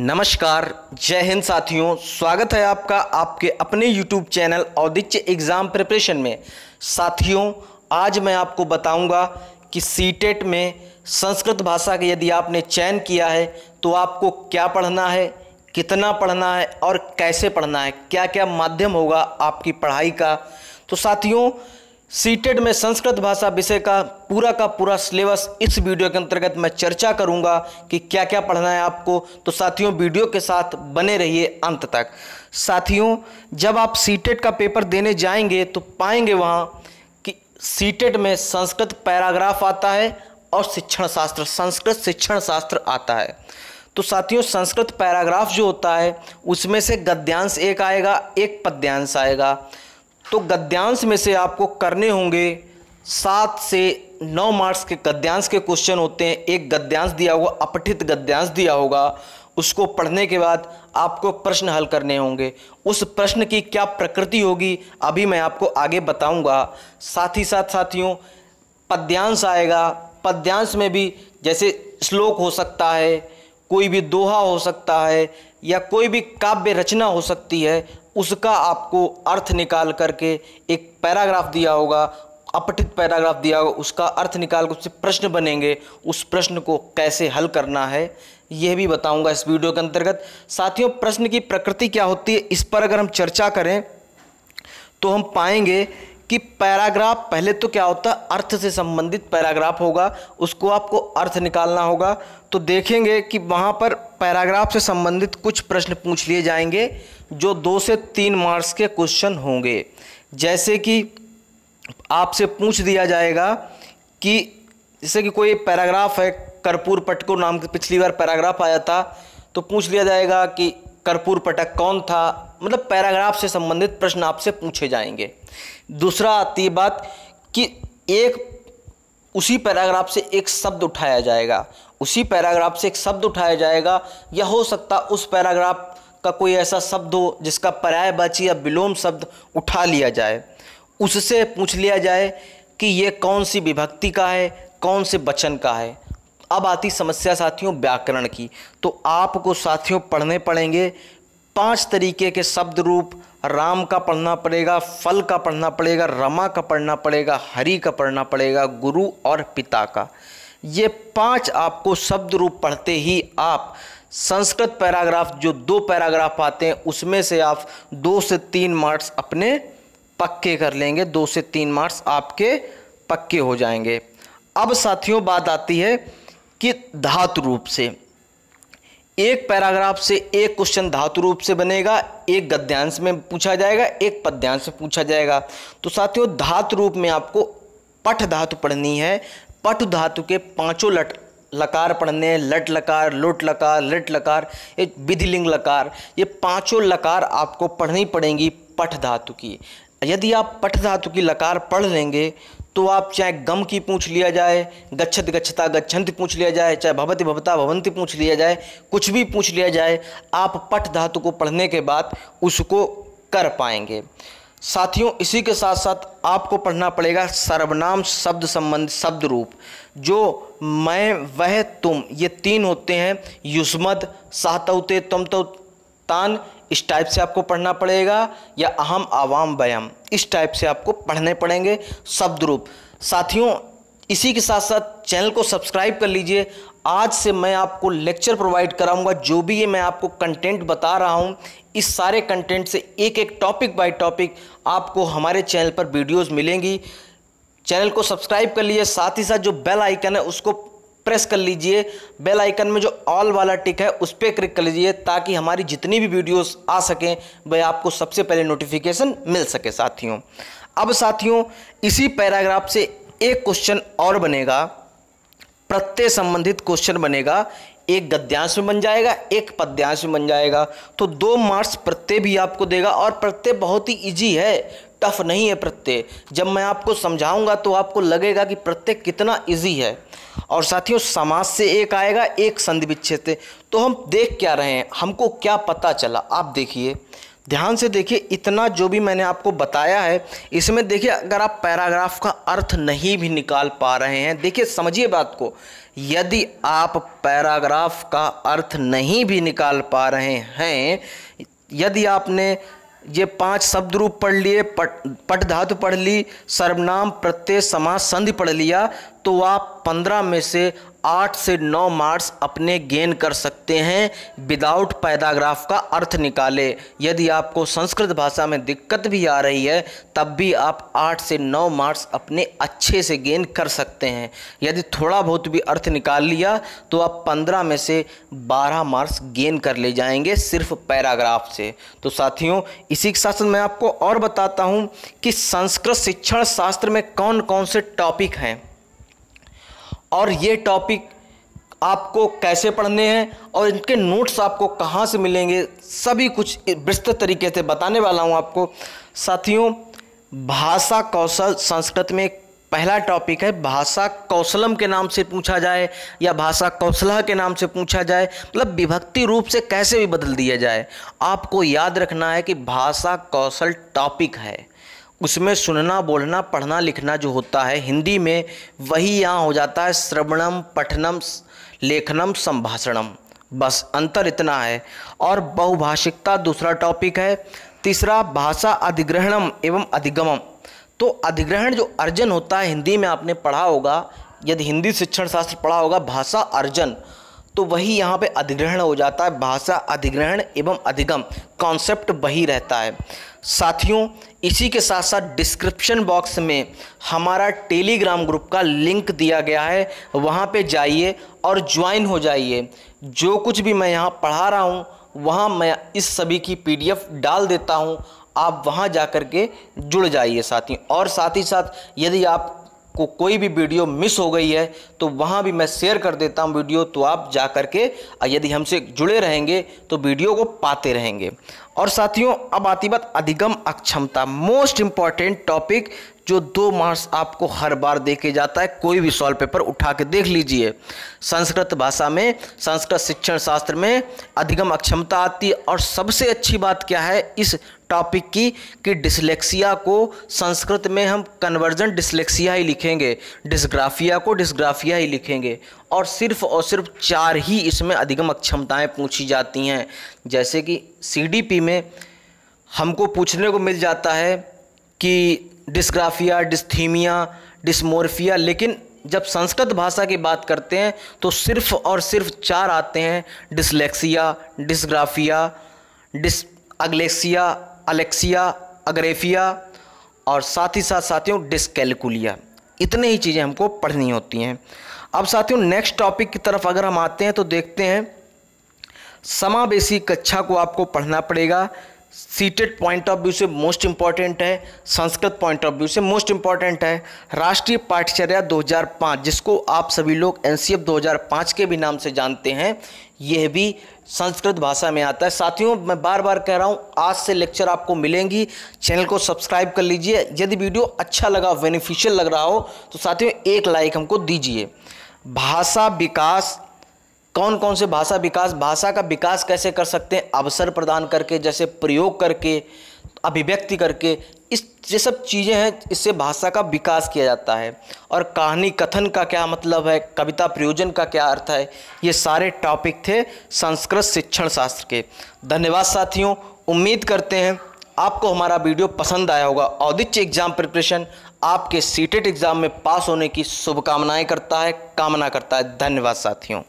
नमस्कार जय हिंद साथियों स्वागत है आपका आपके अपने YouTube channel Auditya exam preparation में साथियों आज मैं आपको बताऊंगा कि सी e में संस्कृत भाषा का यदि आपने चयन किया है तो आपको क्या पढ़ना है कितना पढ़ना है और कैसे पढ़ना है क्या क्या माध्यम होगा आपकी पढ़ाई का तो साथियों सीटेड में संस्कृत भाषा विषय का पूरा का पूरा सिलेबस इस वीडियो के अंतर्गत मैं चर्चा करूंगा कि क्या क्या पढ़ना है आपको तो साथियों वीडियो के साथ बने रहिए अंत तक साथियों जब आप सीटेट का पेपर देने जाएंगे तो पाएंगे वहाँ कि सीटेट में संस्कृत पैराग्राफ आता है और शिक्षण शास्त्र संस्कृत शिक्षण शास्त्र आता है तो साथियों संस्कृत पैराग्राफ जो होता है उसमें से गद्यांश एक आएगा एक पद्यांश आएगा तो गद्यांश में से आपको करने होंगे सात से नौ मार्क्स के गद्यांश के क्वेश्चन होते हैं एक गद्यांश दिया होगा अपठित गद्यांश दिया होगा उसको पढ़ने के बाद आपको प्रश्न हल करने होंगे उस प्रश्न की क्या प्रकृति होगी अभी मैं आपको आगे बताऊंगा साथ ही साथ साथियों पद्यांश आएगा पद्यांश में भी जैसे श्लोक हो सकता है कोई भी दोहा हो सकता है या कोई भी काव्य रचना हो सकती है उसका आपको अर्थ निकाल करके एक पैराग्राफ दिया होगा अपठित पैराग्राफ दिया होगा उसका अर्थ निकाल कर उससे प्रश्न बनेंगे उस प्रश्न को कैसे हल करना है यह भी बताऊंगा इस वीडियो के अंतर्गत साथियों प्रश्न की प्रकृति क्या होती है इस पर अगर हम चर्चा करें तो हम पाएंगे कि पैराग्राफ पहले तो क्या होता है अर्थ से संबंधित पैराग्राफ होगा उसको आपको अर्थ निकालना होगा तो देखेंगे कि वहाँ पर पैराग्राफ से संबंधित कुछ प्रश्न पूछ लिए जाएंगे जो दो से तीन मार्क्स के क्वेश्चन होंगे जैसे कि आपसे पूछ दिया जाएगा कि जैसे कि कोई पैराग्राफ है कर्पूर पटको नाम के पिछली बार पैराग्राफ आया था तो पूछ लिया जाएगा कि कर्पूर पटक कौन था मतलब पैराग्राफ से संबंधित प्रश्न आपसे पूछे जाएंगे दूसरा आती है बात कि एक उसी पैराग्राफ से एक शब्द उठाया जाएगा उसी पैराग्राफ से एक शब्द उठाया जाएगा या हो सकता उस पैराग्राफ का कोई ऐसा शब्द हो जिसका पर्यायवाची या विलोम शब्द उठा लिया जाए उससे पूछ लिया जाए कि ये कौन सी विभक्ति का है कौन से वचन का है अब आती समस्या साथियों व्याकरण की तो आपको साथियों पढ़ने पड़ेंगे पांच तरीके के शब्द रूप राम का पढ़ना पड़ेगा फल का पढ़ना पड़ेगा रमा का पढ़ना पड़ेगा हरि का पढ़ना पड़ेगा गुरु और पिता का ये पांच आपको शब्द रूप पढ़ते ही आप संस्कृत पैराग्राफ जो दो पैराग्राफ आते हैं उसमें से आप दो से तीन मार्क्स अपने पक्के कर लेंगे दो से तीन मार्क्स आपके पक्के हो जाएंगे अब साथियों बात आती है कि धातु रूप से एक पैराग्राफ से एक क्वेश्चन धातु रूप से बनेगा एक गद्यांश में पूछा जाएगा एक पद्यांश में पूछा जाएगा तो साथियों धातु रूप में आपको पठ धातु पढ़नी है पठ धातु के पांचों लट लकार पढ़ने हैं लट लकार लुट लकार लट लकार एक विधिलिंग लकार ये पांचों लकार आपको पढ़नी पड़ेंगी पठ धातु की यदि आप पठ धातु की लकार पढ़ लेंगे तो आप चाहे गम की पूछ लिया जाए गच्छत गच्छता गच्छंत पूछ लिया जाए चाहे भवति भवता भवंती पूछ लिया जाए कुछ भी पूछ लिया जाए आप पठ धातु को पढ़ने के बाद उसको कर पाएंगे साथियों इसी के साथ साथ आपको पढ़ना पड़ेगा सर्वनाम शब्द संबंध शब्द रूप जो मैं वह तुम ये तीन होते हैं युष्मद सातवते तमतव तान इस टाइप से आपको पढ़ना पड़ेगा या अहम आवाम बयाम इस टाइप से आपको पढ़ने पड़ेंगे शब्द रूप साथियों इसी के साथ साथ चैनल को सब्सक्राइब कर लीजिए आज से मैं आपको लेक्चर प्रोवाइड कराऊंगा जो भी ये मैं आपको कंटेंट बता रहा हूँ इस सारे कंटेंट से एक एक टॉपिक बाय टॉपिक आपको हमारे चैनल पर वीडियोस मिलेंगी चैनल को सब्सक्राइब कर लीजिए साथ ही साथ जो बेल आइकन है उसको प्रेस कर लीजिए बेल आइकन में जो ऑल वाला टिक है उस पर क्लिक कर लीजिए ताकि हमारी जितनी भी वीडियोस आ सकें वह आपको सबसे पहले नोटिफिकेशन मिल सके साथियों अब साथियों इसी पैराग्राफ से एक क्वेश्चन और बनेगा प्रत्यय संबंधित क्वेश्चन बनेगा एक गद्यांश में बन जाएगा एक पद्यांश में बन जाएगा तो दो मार्क्स प्रत्यय भी आपको देगा और प्रत्यय बहुत ही इजी है टफ नहीं है प्रत्यय जब मैं आपको समझाऊंगा तो आपको लगेगा कि प्रत्यय कितना इजी है और साथियों समाज से एक आएगा एक संधि विच्छेद से तो हम देख क्या रहे हैं हमको क्या पता चला आप देखिए ध्यान से देखिए इतना जो भी मैंने आपको बताया है इसमें देखिए अगर आप पैराग्राफ का अर्थ नहीं भी निकाल पा रहे हैं देखिए समझिए बात को यदि आप पैराग्राफ का अर्थ नहीं भी निकाल पा रहे हैं यदि आपने ये पांच शब्द रूप पढ़ लिए पट पट धातु पढ़ ली सर्वनाम प्रत्यय समास संधि पढ़ लिया तो आप पंद्रह में से आठ से नौ मार्क्स अपने गेन कर सकते हैं विदाउट पैदाग्राफ का अर्थ निकाले यदि आपको संस्कृत भाषा में दिक्कत भी आ रही है तब भी आप आठ से नौ मार्क्स अपने अच्छे से गेन कर सकते हैं यदि थोड़ा बहुत भी अर्थ निकाल लिया तो आप पंद्रह में से बारह मार्क्स गेन कर ले जाएंगे सिर्फ पैराग्राफ से तो साथियों इसी के साथ मैं आपको और बताता हूँ कि संस्कृत शिक्षण शास्त्र में कौन कौन से टॉपिक हैं और ये टॉपिक आपको कैसे पढ़ने हैं और इनके नोट्स आपको कहाँ से मिलेंगे सभी कुछ विस्तृत तरीके से बताने वाला हूँ आपको साथियों भाषा कौशल संस्कृत में पहला टॉपिक है भाषा कौशलम के नाम से पूछा जाए या भाषा कौशला के नाम से पूछा जाए मतलब विभक्ति रूप से कैसे भी बदल दिया जाए आपको याद रखना है कि भाषा कौशल टॉपिक है उसमें सुनना बोलना पढ़ना लिखना जो होता है हिंदी में वही यहाँ हो जाता है श्रवणम पठनम लेखनम संभाषणम बस अंतर इतना है और बहुभाषिकता दूसरा टॉपिक है तीसरा भाषा अधिग्रहणम एवं अधिगमम तो अधिग्रहण जो अर्जन होता है हिंदी में आपने पढ़ा होगा यदि हिंदी शिक्षण शास्त्र पढ़ा होगा भाषा अर्जन तो वही यहाँ पे अधिग्रहण हो जाता है भाषा अधिग्रहण एवं अधिगम कॉन्सेप्ट वही रहता है साथियों इसी के साथ साथ डिस्क्रिप्शन बॉक्स में हमारा टेलीग्राम ग्रुप का लिंक दिया गया है वहाँ पे जाइए और ज्वाइन हो जाइए जो कुछ भी मैं यहाँ पढ़ा रहा हूँ वहाँ मैं इस सभी की पी डाल देता हूँ आप वहाँ जा कर के जुड़ जाइए साथियों और साथ ही साथ यदि आप आपको कोई भी वीडियो मिस हो गई है तो वहाँ भी मैं शेयर कर देता हूँ वीडियो तो आप जा करके के यदि हमसे जुड़े रहेंगे तो वीडियो को पाते रहेंगे और साथियों अब आती बात अधिगम अक्षमता मोस्ट इम्पॉर्टेंट टॉपिक जो दो मार्क्स आपको हर बार देखे जाता है कोई भी सॉल्व पेपर उठा के देख लीजिए संस्कृत भाषा में संस्कृत शिक्षण शास्त्र में अधिगम अक्षमता आती है और सबसे अच्छी बात क्या है इस टॉपिक की कि डिसलेक्सिया को संस्कृत में हम कन्वर्जन डिसलेक्सिया ही लिखेंगे डिस्ग्राफिया को डिस्ग्राफिया ही लिखेंगे और सिर्फ और सिर्फ चार ही इसमें अधिगम अक्षमताएँ पूछी जाती हैं जैसे कि सीडीपी में हमको पूछने को मिल जाता है कि डिस्ग्राफिया डिस्थीमिया डिसमोरफिया लेकिन जब संस्कृत भाषा की बात करते हैं तो सिर्फ और सिर्फ चार आते हैं डिसलेक्सिया डिस्ग्राफिया डिस अगलेक्सिया अलेक्सिया अग्रेफिया और साथ ही साथ साथियों डिस्कैलकुलिया इतने ही चीज़ें हमको पढ़नी होती हैं अब साथियों नेक्स्ट टॉपिक की तरफ अगर हम आते हैं तो देखते हैं समावेशी कक्षा को आपको पढ़ना पड़ेगा सीटेड पॉइंट ऑफ व्यू से मोस्ट इंपॉर्टेंट है संस्कृत पॉइंट ऑफ व्यू से मोस्ट इंपॉर्टेंट है राष्ट्रीय पाठ्यचर्या 2005 जिसको आप सभी लोग एन 2005 के भी नाम से जानते हैं यह भी संस्कृत भाषा में आता है साथियों मैं बार बार कह रहा हूँ आज से लेक्चर आपको मिलेंगी चैनल को सब्सक्राइब कर लीजिए यदि वीडियो अच्छा लगा बेनिफिशियल लग रहा हो तो साथियों एक लाइक हमको दीजिए भाषा विकास कौन कौन से भाषा विकास भाषा का विकास कैसे कर सकते हैं अवसर प्रदान करके जैसे प्रयोग करके अभिव्यक्ति करके इस ये सब चीज़ें हैं इससे भाषा का विकास किया जाता है और कहानी कथन का क्या मतलब है कविता प्रयोजन का क्या अर्थ है ये सारे टॉपिक थे संस्कृत शिक्षण शास्त्र के धन्यवाद साथियों उम्मीद करते हैं आपको हमारा वीडियो पसंद आया होगा औदिच्य एग्जाम प्रिपरेशन आपके सीटेट एग्जाम e में पास होने की शुभकामनाएं करता है कामना करता है धन्यवाद साथियों